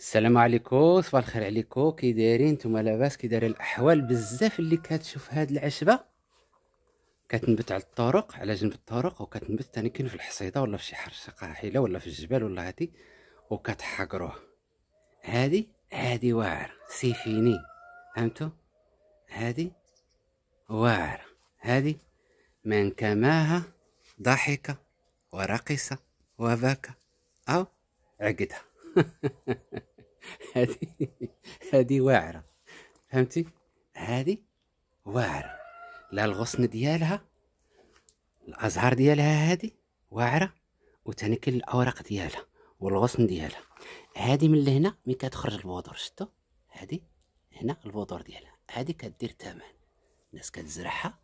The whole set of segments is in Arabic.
السلام عليكم صباح الخير عليكم كي دايرين نتوما لاباس كي داير الاحوال بزاف اللي كتشوف هاد العشبه كتنبت على الطرق على جنب الطرق وكتنبت ثاني كاين في الحصيده ولا في شي حرشه قاحله ولا في الجبال ولا هادي وكتحقروه هادي هادي واعر سيفيني فهمتو هادي واعر هادي من كماها ضحك ورقص وبكى او عقدها هذه هذه واعره فهمتي هذه واعره لا الغصن ديالها الازهار ديالها هذه واعره وثاني كاين الاوراق ديالها والغصن ديالها هذه من لهنا من كتخرج البودر شتو هذه هنا البودر ديالها هذه كدير ثمن الناس كتزرعها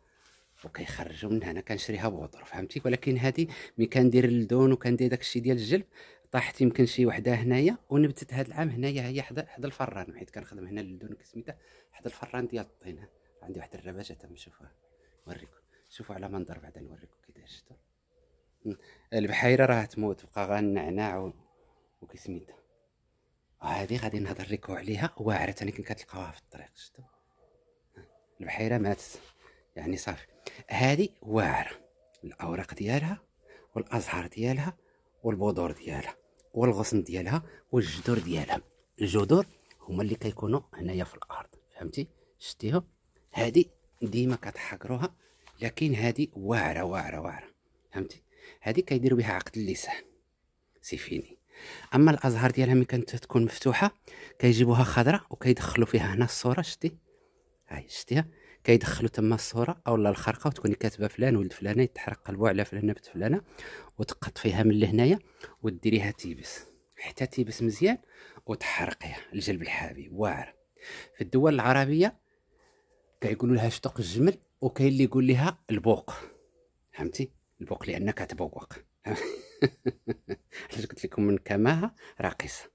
وكيخرجوا من هنا كنشريها بودر فهمتي ولكن هذه مي كندير اللدون وكندير داكشي ديال الجلب طاحت يمكن شي وحده هنايا ونبتت هذا العام هنايا هي حدا حدا الفران حيت كنخدم هنا لدونك سميتها حدا الفران ديال الطينه عندي واحد الرباجه تم شوفوها نوريكم شوفوا على منظر بعدا نوريكم كيفاش شفتوا البحيره راه تموت بقى غنعناع و... وكسميتها هذه غادي نهضر لكم عليها واعره ثاني كنت كتلقاوها في الطريق شتو البحيره ماتت يعني صافي هذه واعره الاوراق ديالها والازهار ديالها والبودور ديالها والغصن ديالها والجذور ديالها الجذور هما اللي كيكونوا هنايا في الارض فهمتي شتيهم هادي ديما كتحكروها لكن هادي واعره واعره واعره فهمتي هادي كيدير بها عقد اللسان سيفيني اما الازهار ديالها ملي كانت تكون مفتوحه كيجيبوها خضراء وكيدخلوا فيها هنا الصوره شتي هاي شتيها كيدخلوا تما الصوره اولا الخرقه وتكوني كاتبه فلان ولد فلانه يتحرق قلبه على فلانه بنت فلانه وتقط فيها من لهنايا وديريها تيبس حتى تيبس مزيان وتحرقيها الجلب الحابي واعر في الدول العربيه كيقولوا لها شتق الجمل وكاين اللي يقول لها البوق فهمتي البوق لانها كتبوق علاش قلت لكم من كماها راقصه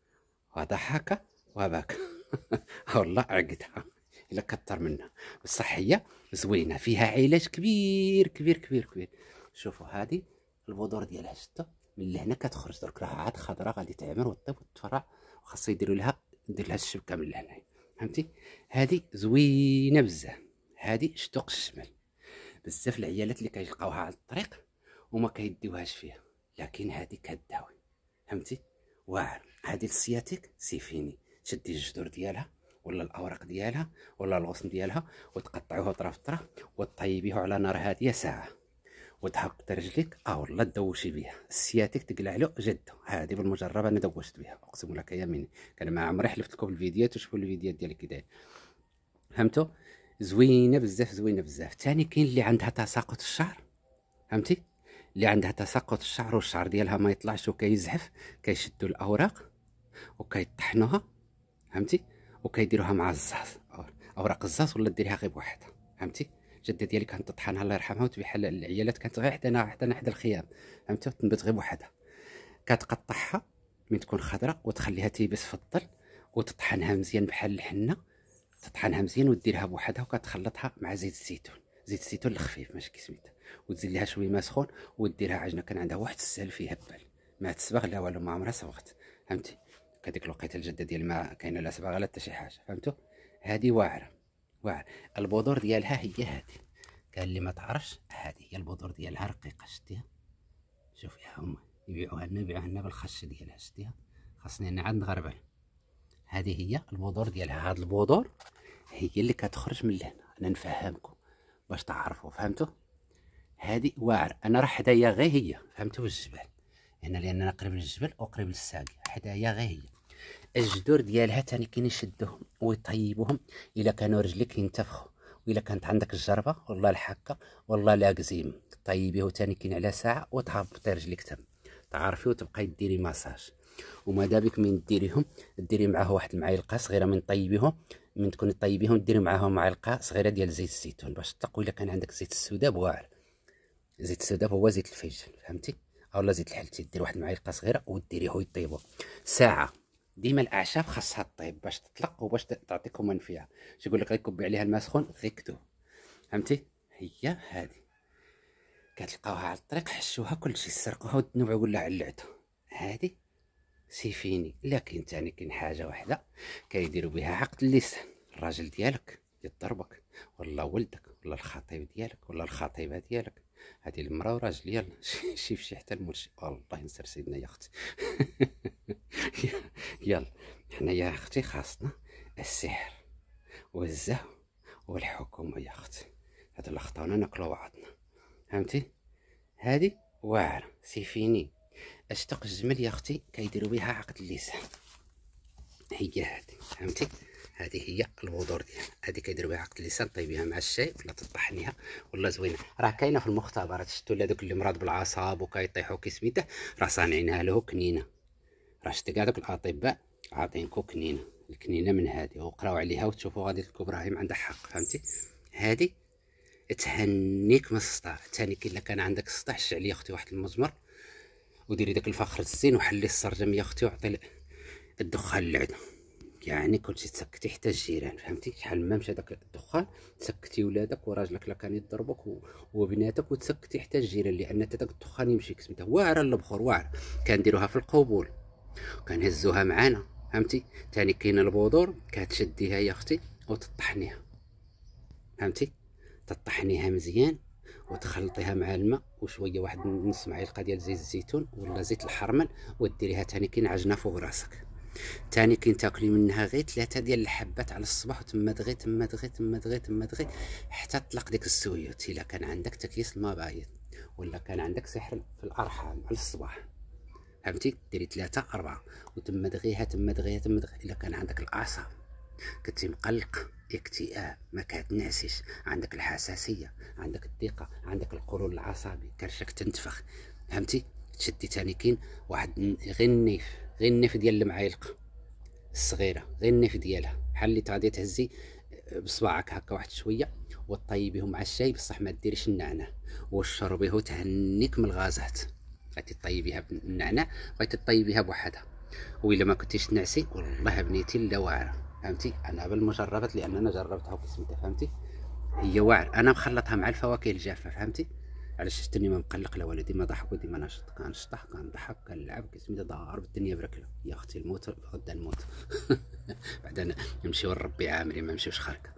وضحك وبكى والله عقدها الا كثر منها بصح هي زوينه فيها علاج كبير كبير كبير كبير شوفوا هذه البذور ديالها شتة من لهنا كتخرج درك راه عاد خضراء غادي تعمر وتطيب وتفرع وخاصه يديروا لها ندير لها الشبكه من لهنا فهمتي هذه زوينه بزاف هذه شتوق الشمال بزاف العيالات اللي كيلقاوها على الطريق وما كيديوهاش فيها لكن هذه كداوي فهمتي واعر هذه السياتيك سيفيني شدي الجذور ديالها ولا الاوراق ديالها ولا الغصن ديالها وتقطعوها طرف طرف وتطيبيها على نار هاديه ساعه وتحق رجلك اه والله دوشي بها سياتك تقلع له جد هذه بالمجرب انا دوشت بها اقسم لك يمين كان ما عمري حلفت لكم الفيديو وشوفوا الفيديوهات ديالي كي فهمتوا زوينه بزاف زوينه بزاف ثاني كاين اللي عندها تساقط الشعر فهمتي اللي عندها تساقط الشعر والشعر ديالها ما يطلعش وكيزحف كيشدوا الاوراق وكيطحنوها فهمتي وكيديروها مع الزاز اوراق الزاز ولا ديريها غير بوحدها فهمتي الجده ديالي كانت تطحنها الله يرحمها وتبيعها للعيالات كانت غير حدانا حدانا حدا الخيام فهمتي تنبت غير بوحدها كتقطعها من تكون خضراء وتخليها تيبس في الظل وتطحنها مزيان بحال الحنه تطحنها مزيان وديرها بوحدها وكتخلطها مع زيت الزيتون زيت الزيتون الخفيف ماشي كي سميتها وتزيد لها شويه ماء سخون وديرها عجنه كان عندها واحد السهل فيها بال ما تسبغ لا والو ما عمرها صبغت فهمتي كديك الوقيته الجده ديال ما كاينه لا صباغه لا حتى شي حاجه فهمتوا هذه واعره واعر البذور ديالها هي هذه قال اللي ما تعرفش هذه هي البذور ديالها رقيقه شتيها شوفيها هما يبيعوها لنا يبيعوها لنا بالخش ديالها شتيها خاصني انا عاد نغربل هذه هي البذور ديالها هاد البذور هي اللي كتخرج من لهنا انا نفهمكم باش تعرفوا فهمتوا هذه واعر انا راه حدايا غير هي فهمتوا الجبال هنا لان انا قريب للجبل وقريب للساقيه حدايا غير هي الجذور ديالها تاني كاين يشدوهم ويطيبوهم الا كانوا رجليك ينتفخوا والا كانت عندك الجربه والله الحكه والله لاكزيم طيبيه تاني كاين على ساعه وتهبطي رجليك تم تعرفي وتبقاي ديري ماساج وما دابك من ديريهم ديري معاه واحد المعلقه صغيره من طيبيهم من تكوني طيبيهم ديري معاهم معلقه صغيره ديال زيت الزيتون باش تطق الا كان عندك زيت السوداب واعر زيت السوداب هو زيت الفجل فهمتي اولا زيت الحلتي دير واحد المعلقه صغيره وديريه يطيبو ساعه ديما الاعشاب خاصها طيب باش تطلق وباش تعطيكم منفعه شو يقول لك غير كبي عليها الماء سخون غيكتوه فهمتي هي هذه كتلقاوها على الطريق حشوها كلشي سرقوها ودنوها ولا علعتو هذه سيفيني لكن ثاني كاين حاجه واحده كيديروا بها عقد اللسان الراجل ديالك يضربك والله ولدك ولا الخطيب ديالك ولا الخطيبه ديالك هذه المراه وراجل يلا شي فشي حتى المرشي الله ينصر سيدنا يا اختي يلا حنايا يا اختي خاصنا السحر والزهو والحكومه يا اختي هاد الخطونه ناكلو بعضنا فهمتي هادي واعره سيفيني اشتق الجمل يا اختي كيديروا بها عقد اللسان هي هادي فهمتي هذه هي البذور ديالها هذه كيدير بها عقد اللسان طيبيها مع الشاي ولا تطحنيها ولا زوينه راه كاينه في المختبرات شفتوا لا اللي مرض بالعصاب وكيطيحوا كيسميته راه صانعينها له كنينه راه شتي كاع دوك الاطباء عاطينكو كنينه الكنينه من هذه وقراو عليها وتشوفوا غادي تلقوا ابراهيم عندها حق فهمتي هذه تهنيك من السطح ثاني كي كان عندك السطح شعلي لي اختي واحد المزمر وديري داك الفخر الزين وحلي السرجم يا اختي وعطي الدخان لعده يعني كلشي تسكتي حتى الجيران فهمتي شحال ما مشى داك الدخان تسكتي ولادك وراجلك لا كان يضربك وبناتك وتسكتي حتى الجيران لان حتى داك الدخان يمشي كسمته واعره البخور واعره كنديروها في القبول كنهزوها معانا فهمتي ثاني كاين البودور كتشديها يا اختي وتطحنيها فهمتي تطحنيها مزيان وتخلطيها مع الماء وشويه واحد نص معلقه ديال زيت الزيتون ولا زيت الحرمل وديريها ثاني كاين عجنه فوق راسك تاني كاين تاكلي منها غير ثلاثه ديال الحبات على الصباح وتما دغي تما دغي تما دغي تما دغي حتى تطلق ديك السويوت الا كان عندك تكيس المبايض ولا كان عندك سحر في الارحام على الصباح فهمتي ديري ثلاثه اربعه وتما دغيها تما دغيها تما دغيها الا كان عندك الاعصاب كنتي مقلق اكتئاب ما كتنعسيش عندك الحساسيه عندك الضيقه عندك القولون العصبي كرشك تنتفخ فهمتي تشدي تاني كاين واحد غير النيف غير النف ديال المعالق الصغيره غير النف ديالها بحال اللي غادي تهزي بصباعك هكا واحد شويه وطيبيه مع الشاي بصح ما ديريش النعناع وشربيه تهنيك من الغازات غادي طيبيها بالنعناع وغادي طيبيها بوحدها وإلا ما كنتيش تنعسي والله بنيتي لا واعره فهمتي انا بالمجربات لان انا جربتها وقسمتها فهمتي هي واعر انا مخلطها مع الفواكه الجافه فهمتي علاش ما مقلق والدي ما ضحك وديما نشط كنشطح كنضحك كنلعب كنسميتها ضارب الدنيا بركله يا اختي الموت غدا نموت بعدا نمشيو لربي عامري ما نمشيوش خاركه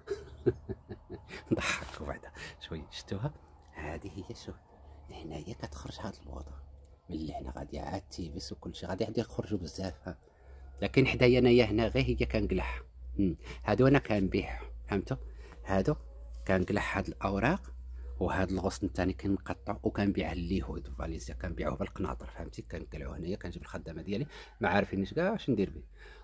نضحكوا بعدا شويه شتوها هذه هي شوف هنايا كتخرج هاد البوطه من هنا غادي عاد تيبس وكلشي غادي عاد يخرجوا بزاف لكن حدايا انايا هنا غير هي كنقلح هادو انا كنبيعهم فهمتوا هادو كنقلع هاد الاوراق وهاد الغصن الثاني كنقطع وكنبيعها لليهود في فالنسيا كنبيعوه بالقناطر فهمتي كنقلعو هنايا كنجيب الخدامه ديالي ما عارفينش كاع اش ندير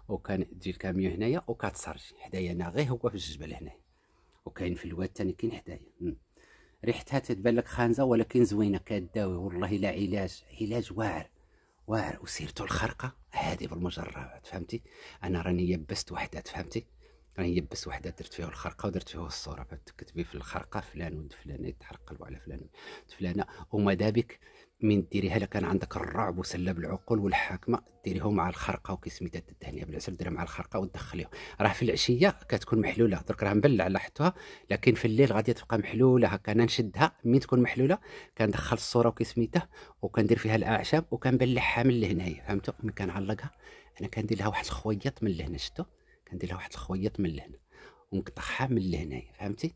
به تجي الكاميو هنايا وكتصرج حدايا انا غير هو في الجبل هنايا وكاين في الواد الثاني كاين حدايا ريحتها تتبان لك خانزه ولكن زوينه كداوي والله لا علاج علاج واعر واعر وسيرتو الخرقه هادي بالمجربات فهمتي انا راني يبست وحدات فهمتي راني يبس وحده درت فيه الخرقه ودرت فيه الصوره فتكتبي في الخرقه فلان ولد فلان يتحرق إيه قلبه على فلان فلانه وما دابك من ديريها الا كان عندك الرعب وسلب العقول والحاكمه ديريه مع الخرقه وكي سميتها تدهنيها بالعسل ديرها مع الخرقه وتدخليه راه في العشيه كتكون محلوله درك راه مبلع لاحظتوها لكن في الليل غادي تبقى محلوله هكا انا نشدها من تكون محلوله كندخل الصوره وكي سميتها وكندير فيها الاعشاب وكنبلعها من لهنايا فهمتوا من كنعلقها انا كندير لها واحد الخويط من لهنا شفتوا كندير لها واحد الخويط من لهنا ونقطعها من لهنايا فهمتي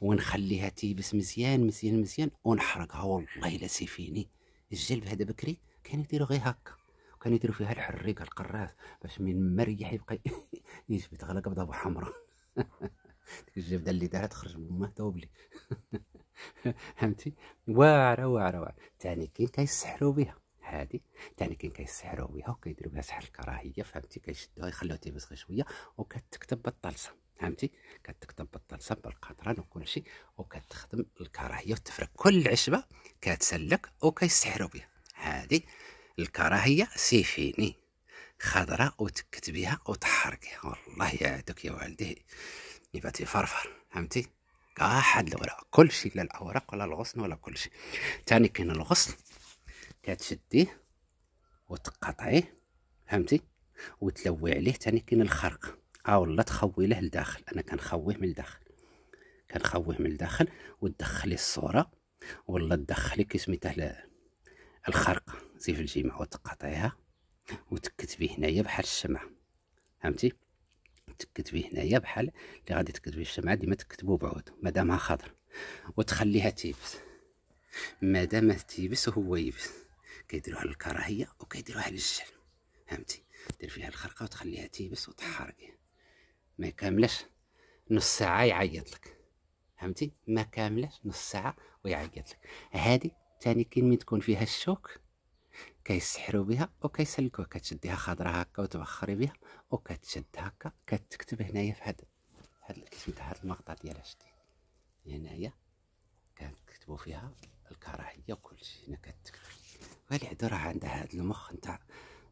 ونخليها تيبس مزيان مزيان مزيان ونحرقها والله الا سيفيني الجلب هذا بكري كانوا يديروا غير هكا وكانوا يديروا فيها الحريقه القراص باش من مريح يبقى يجبد غلا قبضه حمراء ديك الجبده اللي دارت تخرج من ماه دوبلي فهمتي واعره واعره واعره ثاني كاين كيسحروا بها هادي ثاني كاين كيسحروا بها وكيديروا بها سحر الكراهيه فهمتي كيشدوها يخلوها تيبسغ شويه وكتكتب بالطلسه فهمتي كتكتب بالطلسه بالقطران وكلشي وكتخدم الكراهيه وتفرك كل عشبه كتسلك وكيسحروا بها هادي الكراهيه سيفيني خضراء وتكت بها وتحركها والله يعدك يا والدي يبقى يفرفر فهمتي كاع حد كلشي لا الاوراق ولا الغصن ولا كلشي تاني كاين الغصن كتشديه وتقطعيه فهمتي وتلوي عليه تاني كاين الخرق اه ولا تخوي له لداخل انا كنخويه من الداخل كنخويه من الداخل وتدخلي الصوره ولا تدخلي كي سميته الخرق زيف الجيمة وتقطعيها وتكتبي هنايا بحال الشمعة فهمتي تكتبي هنايا بحال اللي غادي تكتبي الشمعة ديما تكتبو بعود مادامها خضر وتخليها تيبس مادام تيبس هو يبس كيديروها للكراهيه وكيديروها للشحن فهمتي دير فيها الخرقه وتخليها تيبس وتحرقيه ما كاملاش نص ساعه يعيط لك فهمتي ما كاملاش نص ساعه ويعيط لك هادي تاني كاين مين تكون فيها الشوك كيسحروا بها وكيسلكوها كتشديها خضرا هكا وتبخري بها وكتشد هكا كتكتب هنايا في هاد هاد الكتب تاع هاد المقطع ديالها شتي هنايا كانت فيها الكراهيه وكلشي هنا كتكتب راه عندها هاد المخ نتاع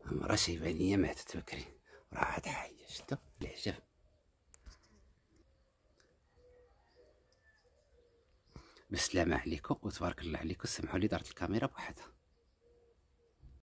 مرا شايبة ليا ماتت بكري راه عاد حية شتو العجب بالسلامة عليكم وتبارك الله عليكم سمحوا لي دارت الكاميرا بوحدها